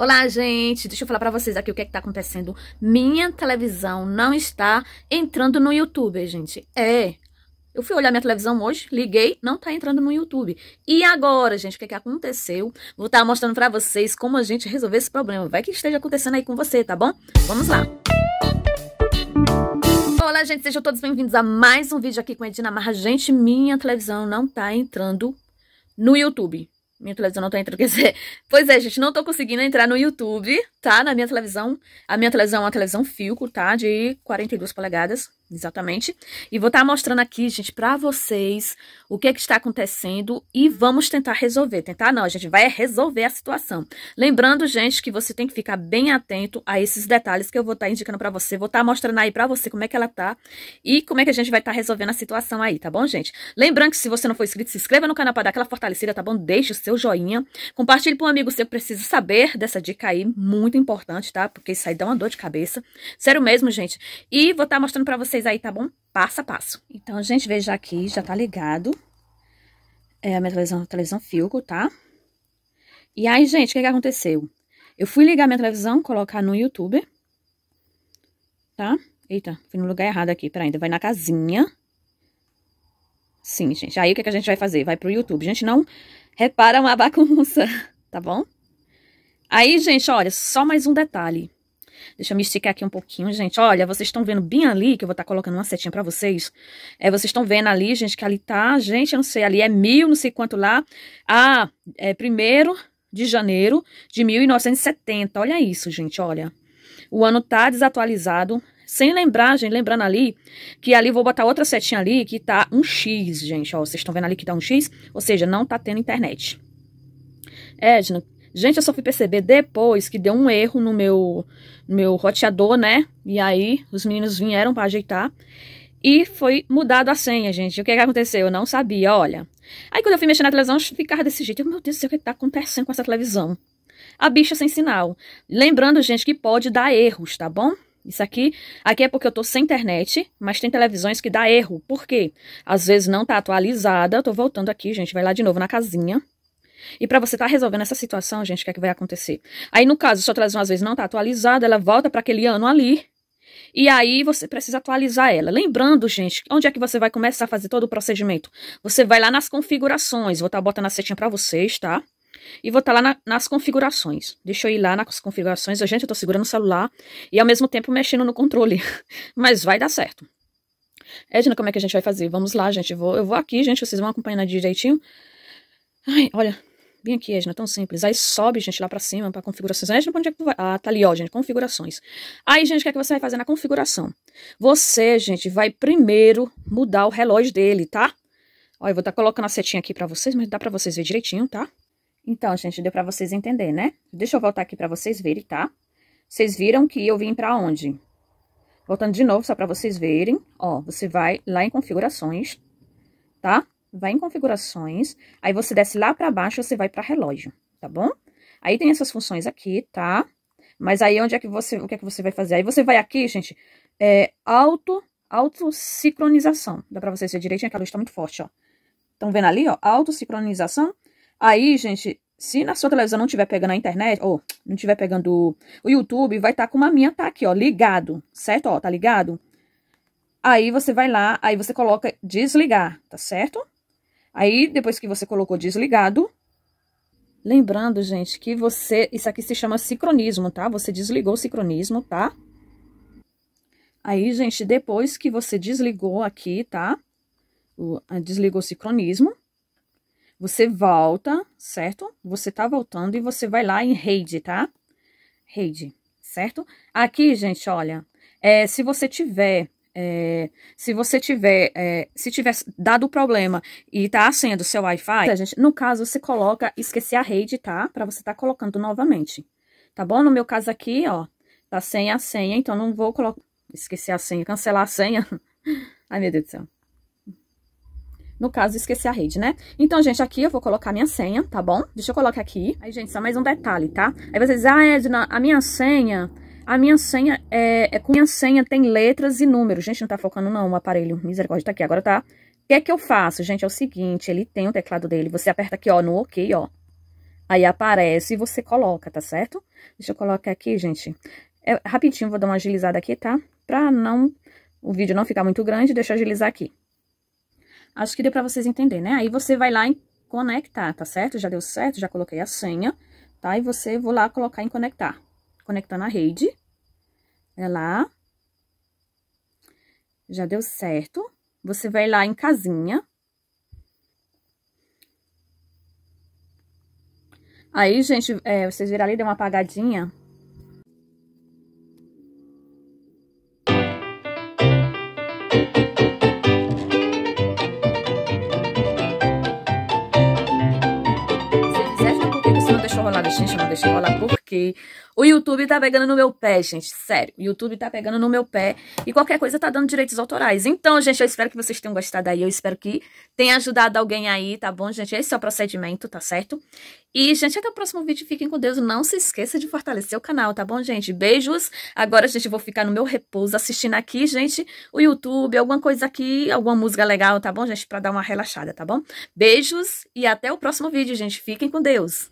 Olá, gente. Deixa eu falar para vocês aqui o que é que tá acontecendo. Minha televisão não está entrando no YouTube, gente. É. Eu fui olhar minha televisão hoje, liguei, não tá entrando no YouTube. E agora, gente, o que é que aconteceu? Vou estar tá mostrando para vocês como a gente resolver esse problema. Vai que esteja acontecendo aí com você, tá bom? Vamos lá. Olá, gente. Sejam todos bem-vindos a mais um vídeo aqui com a Edina Marra. Gente, minha televisão não tá entrando no YouTube. Minha televisão não tá entrando, quer dizer... Pois é, gente, não tô conseguindo entrar no YouTube, tá? Na minha televisão. A minha televisão é uma televisão Filco, tá? De 42 polegadas. Exatamente. E vou estar tá mostrando aqui, gente, para vocês o que, é que está acontecendo e vamos tentar resolver. Tentar não, a gente vai resolver a situação. Lembrando, gente, que você tem que ficar bem atento a esses detalhes que eu vou estar tá indicando para você. Vou estar tá mostrando aí para você como é que ela tá e como é que a gente vai estar resolvendo a situação aí, tá bom, gente? Lembrando que se você não for inscrito, se inscreva no canal para dar aquela fortalecida, tá bom? Deixe o seu joinha. Compartilhe para um amigo seu que precisa saber dessa dica aí, muito importante, tá? Porque isso aí dá uma dor de cabeça. Sério mesmo, gente. E vou estar mostrando para vocês vocês aí, tá bom? Passo a passo. Então, a gente, veja aqui, já tá ligado. É a minha televisão, a televisão Filco, tá? E aí, gente, o que, que aconteceu? Eu fui ligar minha televisão, colocar no YouTube, tá? Eita, fui no lugar errado aqui, peraí, ainda vai na casinha. Sim, gente, aí o que, que a gente vai fazer? Vai pro YouTube. Gente, não repara uma bagunça, tá bom? Aí, gente, olha, só mais um detalhe. Deixa eu me esticar aqui um pouquinho, gente. Olha, vocês estão vendo bem ali, que eu vou estar tá colocando uma setinha para vocês. É, vocês estão vendo ali, gente, que ali tá, gente, eu não sei, ali é mil, não sei quanto lá. Ah, é primeiro de janeiro de 1970. Olha isso, gente, olha. O ano tá desatualizado. Sem lembrar, gente, lembrando ali, que ali vou botar outra setinha ali que tá um X, gente, ó. Vocês estão vendo ali que tá um X? Ou seja, não tá tendo internet. É, Edna, Gente, eu só fui perceber depois que deu um erro no meu, no meu roteador, né? E aí os meninos vieram para ajeitar. E foi mudado a senha, gente. O que, é que aconteceu? Eu não sabia, olha. Aí quando eu fui mexer na televisão, ficava desse jeito. meu Deus do céu, o que, é está tá acontecendo com essa televisão? A bicha sem sinal. Lembrando, gente, que pode dar erros, tá bom? Isso aqui, aqui é porque eu tô sem internet, mas tem televisões que dá erro. Por quê? Às vezes não tá atualizada. tô voltando aqui, gente. Vai lá de novo na casinha. E para você estar tá resolvendo essa situação, gente, o que é que vai acontecer? Aí, no caso, sua televisão às vezes não está atualizada, ela volta para aquele ano ali. E aí você precisa atualizar ela. Lembrando, gente, onde é que você vai começar a fazer todo o procedimento? Você vai lá nas configurações. Vou estar tá botando a setinha para vocês, tá? E vou estar tá lá na, nas configurações. Deixa eu ir lá nas configurações. Gente, eu tô segurando o celular e ao mesmo tempo mexendo no controle. Mas vai dar certo. Edna, como é que a gente vai fazer? Vamos lá, gente. Vou, eu vou aqui, gente. Vocês vão acompanhando direitinho. Ai, olha, Bem aqui, Edna, tão simples. Aí sobe, gente, lá pra cima, pra configurações. Edna, pra onde é que tu vai? Ah, tá ali, ó, gente, configurações. Aí, gente, o que é que você vai fazer na configuração? Você, gente, vai primeiro mudar o relógio dele, tá? Ó, eu vou estar tá colocando a setinha aqui pra vocês, mas dá pra vocês ver direitinho, tá? Então, gente, deu pra vocês entender, né? Deixa eu voltar aqui pra vocês verem, tá? Vocês viram que eu vim pra onde? Voltando de novo, só pra vocês verem. Ó, você vai lá em configurações, tá? vai em configurações, aí você desce lá para baixo, você vai para relógio, tá bom? Aí tem essas funções aqui, tá? Mas aí onde é que você, o que é que você vai fazer? Aí você vai aqui, gente, é auto, sincronização. Dá para você ver direitinho, que a luz tá muito forte, ó. Estão vendo ali, ó, sincronização. Aí, gente, se na sua televisão não tiver pegando a internet, ou não tiver pegando o YouTube, vai estar tá como a minha tá aqui, ó, ligado, certo? Ó, tá ligado? Aí você vai lá, aí você coloca desligar, tá certo? Aí, depois que você colocou desligado, lembrando, gente, que você... Isso aqui se chama sincronismo, tá? Você desligou o sincronismo, tá? Aí, gente, depois que você desligou aqui, tá? O, desligou o sincronismo, você volta, certo? Você tá voltando e você vai lá em rede, tá? Rede, certo? Aqui, gente, olha, é, se você tiver é, se você tiver, é, se tiver dado o problema e está do seu Wi-Fi, gente, no caso, você coloca esquecer a rede, tá? Para você estar tá colocando novamente, tá bom? No meu caso aqui, ó, tá sem a senha, então não vou colocar, esquecer a senha, cancelar a senha. Ai, meu Deus do céu. No caso, esqueci a rede, né? Então, gente, aqui eu vou colocar minha senha, tá bom? Deixa eu colocar aqui. Aí, gente, só mais um detalhe, tá? Aí vocês, ah, Edna, a minha senha a minha senha é, é com minha senha tem letras e números. Gente, não tá focando não o aparelho. Misericórdia, tá aqui, agora tá. O que é que eu faço, gente? É o seguinte, ele tem o teclado dele. Você aperta aqui, ó, no OK, ó. Aí aparece e você coloca, tá certo? Deixa eu colocar aqui, gente. É, rapidinho, vou dar uma agilizada aqui, tá? Pra não, o vídeo não ficar muito grande, deixa eu agilizar aqui. Acho que deu pra vocês entenderem, né? Aí você vai lá em conectar, tá certo? Já deu certo, já coloquei a senha, tá? E você, vou lá colocar em conectar. conectando a rede. Olha é lá. Já deu certo. Você vai lá em casinha. Aí, gente, é, vocês viram ali, deu uma apagadinha. Se fizesse, por que você não deixou rolar? Gente, eu não deixou rolar por porque o YouTube tá pegando no meu pé, gente. Sério, o YouTube tá pegando no meu pé e qualquer coisa tá dando direitos autorais. Então, gente, eu espero que vocês tenham gostado aí. Eu espero que tenha ajudado alguém aí, tá bom, gente? Esse é o procedimento, tá certo? E, gente, até o próximo vídeo. Fiquem com Deus. Não se esqueça de fortalecer o canal, tá bom, gente? Beijos. Agora, gente, eu vou ficar no meu repouso assistindo aqui, gente, o YouTube, alguma coisa aqui, alguma música legal, tá bom, gente? Pra dar uma relaxada, tá bom? Beijos e até o próximo vídeo, gente. Fiquem com Deus.